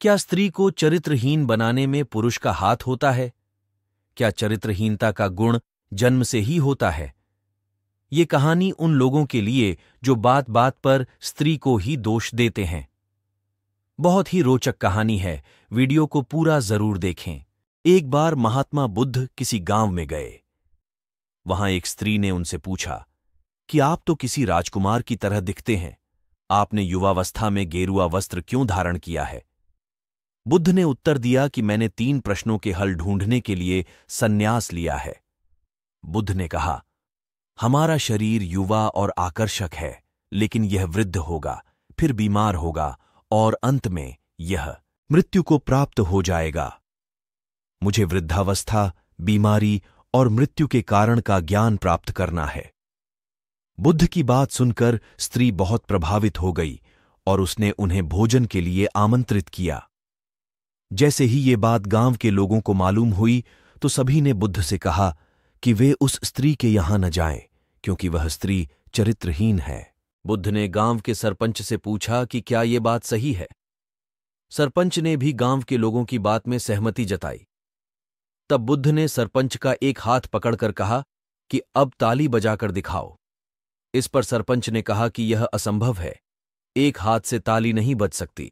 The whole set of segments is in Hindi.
क्या स्त्री को चरित्रहीन बनाने में पुरुष का हाथ होता है क्या चरित्रहीनता का गुण जन्म से ही होता है ये कहानी उन लोगों के लिए जो बात बात पर स्त्री को ही दोष देते हैं बहुत ही रोचक कहानी है वीडियो को पूरा जरूर देखें एक बार महात्मा बुद्ध किसी गांव में गए वहां एक स्त्री ने उनसे पूछा कि आप तो किसी राजकुमार की तरह दिखते हैं आपने युवावस्था में गेरुआ वस्त्र क्यों धारण किया है बुद्ध ने उत्तर दिया कि मैंने तीन प्रश्नों के हल ढूंढने के लिए संन्यास लिया है बुद्ध ने कहा हमारा शरीर युवा और आकर्षक है लेकिन यह वृद्ध होगा फिर बीमार होगा और अंत में यह मृत्यु को प्राप्त हो जाएगा मुझे वृद्धावस्था बीमारी और मृत्यु के कारण का ज्ञान प्राप्त करना है बुद्ध की बात सुनकर स्त्री बहुत प्रभावित हो गई और उसने उन्हें भोजन के लिए आमंत्रित किया जैसे ही ये बात गांव के लोगों को मालूम हुई तो सभी ने बुद्ध से कहा कि वे उस स्त्री के यहां न जाएं क्योंकि वह स्त्री चरित्रहीन है बुद्ध ने गांव के सरपंच से पूछा कि क्या ये बात सही है सरपंच ने भी गांव के लोगों की बात में सहमति जताई तब बुद्ध ने सरपंच का एक हाथ पकड़कर कहा कि अब ताली बजाकर दिखाओ इस पर सरपंच ने कहा कि यह असंभव है एक हाथ से ताली नहीं बज सकती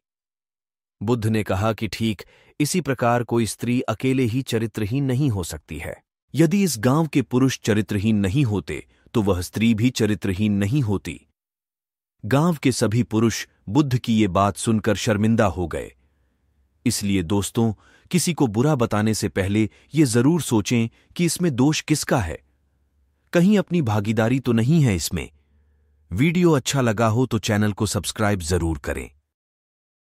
बुद्ध ने कहा कि ठीक इसी प्रकार कोई स्त्री अकेले ही चरित्रहीन नहीं हो सकती है यदि इस गांव के पुरुष चरित्रहीन नहीं होते तो वह स्त्री भी चरित्रहीन नहीं होती गांव के सभी पुरुष बुद्ध की ये बात सुनकर शर्मिंदा हो गए इसलिए दोस्तों किसी को बुरा बताने से पहले ये जरूर सोचें कि इसमें दोष किसका है कहीं अपनी भागीदारी तो नहीं है इसमें वीडियो अच्छा लगा हो तो चैनल को सब्सक्राइब जरूर करें